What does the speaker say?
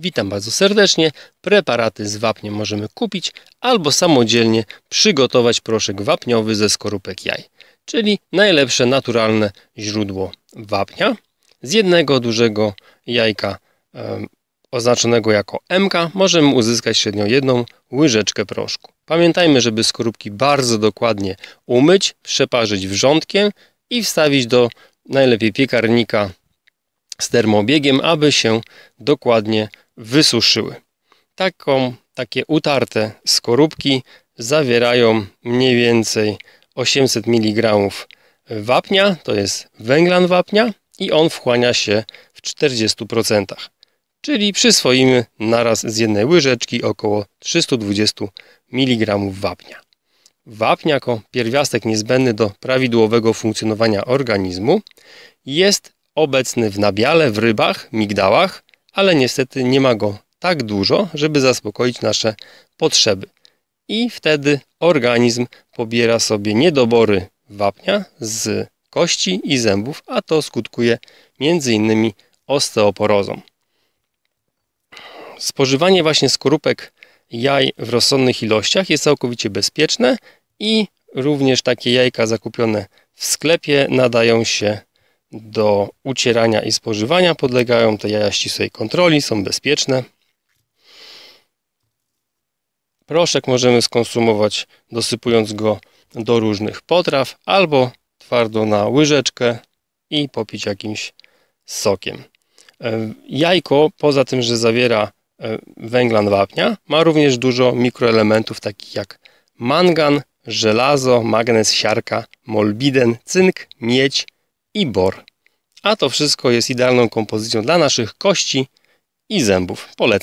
Witam bardzo serdecznie. Preparaty z wapniem możemy kupić albo samodzielnie przygotować proszek wapniowy ze skorupek jaj, czyli najlepsze naturalne źródło wapnia. Z jednego dużego jajka e, oznaczonego jako MK możemy uzyskać średnio jedną łyżeczkę proszku. Pamiętajmy, żeby skorupki bardzo dokładnie umyć, przeparzyć wrzątkiem i wstawić do najlepiej piekarnika z termobiegiem, aby się dokładnie wysuszyły. Taką, takie utarte skorupki zawierają mniej więcej 800 mg wapnia, to jest węglan wapnia i on wchłania się w 40%. Czyli przyswoimy naraz z jednej łyżeczki około 320 mg wapnia. Wapń jako pierwiastek niezbędny do prawidłowego funkcjonowania organizmu jest obecny w nabiale, w rybach, migdałach, ale niestety nie ma go tak dużo, żeby zaspokoić nasze potrzeby. I wtedy organizm pobiera sobie niedobory wapnia z kości i zębów, a to skutkuje m.in. osteoporozą. Spożywanie właśnie skorupek jaj w rozsądnych ilościach jest całkowicie bezpieczne i również takie jajka zakupione w sklepie nadają się do ucierania i spożywania podlegają. Te jaja ścisłej kontroli, są bezpieczne. Proszek możemy skonsumować dosypując go do różnych potraw albo twardo na łyżeczkę i popić jakimś sokiem. E, jajko, poza tym, że zawiera e, węglan wapnia, ma również dużo mikroelementów takich jak mangan, żelazo, magnez, siarka, molbiden, cynk, miedź, i bor. A to wszystko jest idealną kompozycją dla naszych kości i zębów. Polecam.